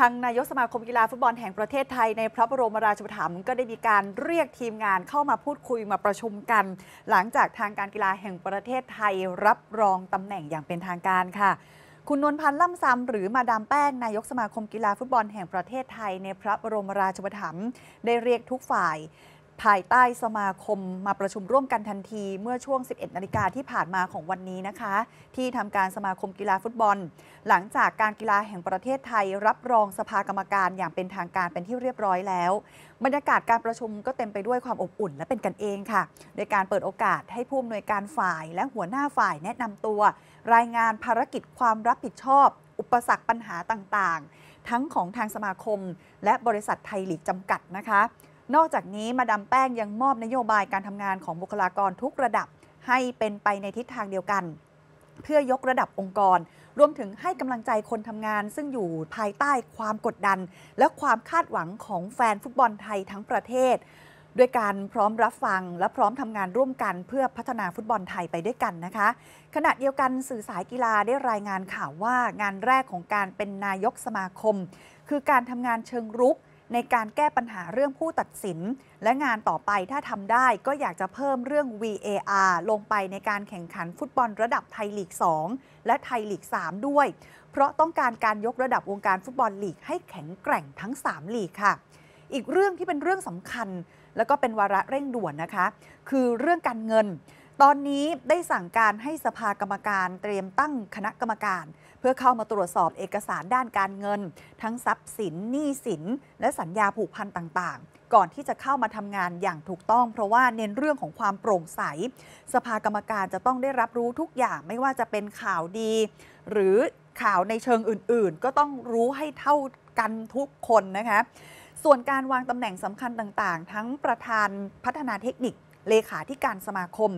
ทางนายกสมาคมกีฬาฟุตบอลแห่งประเทศไทยในพระบรมราชูปถัมภ์ก็ได้มีการเรียกทีมงานเข้ามาพูดคุยมาประชุมกัน หลังจากทางการกีฬาแห่งประเทศไทย รับรองตำแหน่งอย่างเป็นทางการค่ะคุณนวลพันธ์ล่ำซ้ำหรือมาดามแป้งนายกสมาคมกีฬาฟุตบอลแห่งประเทศไทย ในพระบรมราชูปถัมภ์ได้เรียกทุกฝ่ายภายใต้สมาคมมาประชุมร่วมกันทันทีเมื่อช่วง 11นาฬิกาที่ผ่านมาของวันนี้นะคะ ที่ทำการสมาคมกีฬาฟุตบอล หลังจากการกีฬาแห่งประเทศไทย รับรองสภากรรมการอย่างเป็นทางการเป็นที่เรียบร้อยแล้วบรรยากาศการประชุมก็เต็มไปด้วยความอบอุ่น และเป็นกันเองค่ะโดยการเปิดโอกาสให้ผู้อำนวยการฝ่ายและหัวหน้าฝ่ายแนะนำตัว รายงานภารกิจความรับผิดชอบ อุปสรรคปัญหาต่างๆ ทั้งของทางสมาคม และบริษัทไทยลีกจำกัดนะคะนอกจากนี้มาดามแป้งยังมอบนโยบายการทำงานของบุคลากรทุกระดับ ให้เป็นไปในทิศทางเดียวกัน เพื่อยกระดับองค์กร รวมถึงให้กำลังใจคนทำงาน ซึ่งอยู่ภายใต้ ความกดดัน และความคาดหวังของแฟนฟุตบอลไทยทั้งประเทศด้วยการพร้อมรับฟังและพร้อมทำงานร่วมกัน เพื่อพัฒนาฟุตบอลไทยไปด้วยกันนะคะ ขณะเดียวกันสื่อสายกีฬาได้รายงานข่าวว่างานแรกของการเป็นนายกสมาคม คือการทำงานเชิงรุกในการแก้ปัญหาเรื่องผู้ตัดสินและงานต่อไปถ้าทำได้ก็อยากจะเพิ่มเรื่อง VAR ลงไปในการแข่งขันฟุตบอลระดับไทยลีก 2 และไทยลีก 3 ด้วย เพราะต้องการการยกระดับวงการฟุตบอลลีกให้แข็งแกร่งทั้ง3 ลีกค่ะอีกเรื่องที่เป็นเรื่องสำคัญและก็เป็นวาระเร่งด่วนนะคะ คือเรื่องการเงินตอนนี้ได้สั่งการให้สภากรรมการเตรียมตั้งคณะกรรมการ เพื่อเข้ามาตรวจสอบเอกสารด้านการเงิน ทั้งทรัพย์สินหนี้สินและสัญญาผูกพันต่างๆ ก่อนที่จะเข้ามาทำงานอย่างถูกต้อง เพราะว่าเน้นเรื่องของความโปร่งใส สภากรรมการจะต้องได้รับรู้ทุกอย่าง ไม่ว่าจะเป็นข่าวดี หรือข่าวในเชิงอื่นๆ ก็ต้องรู้ให้เท่ากันทุกคนนะคะส่วนการวางตำแหน่งสำคัญต่างๆ ทั้งประธานพัฒนาเทคนิคเลขาธิการสมาคม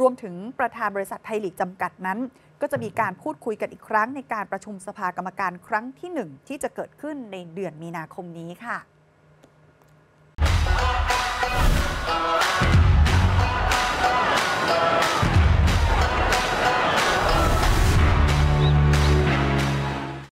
รวมถึงประธานบริษัทไทยลีกจำกัดนั้น ก็จะมีการพูดคุยกันอีกครั้งในการประชุมสภากรรมการครั้งที่ 1 ที่จะเกิดขึ้นในเดือนมีนาคมนี้ค่ะ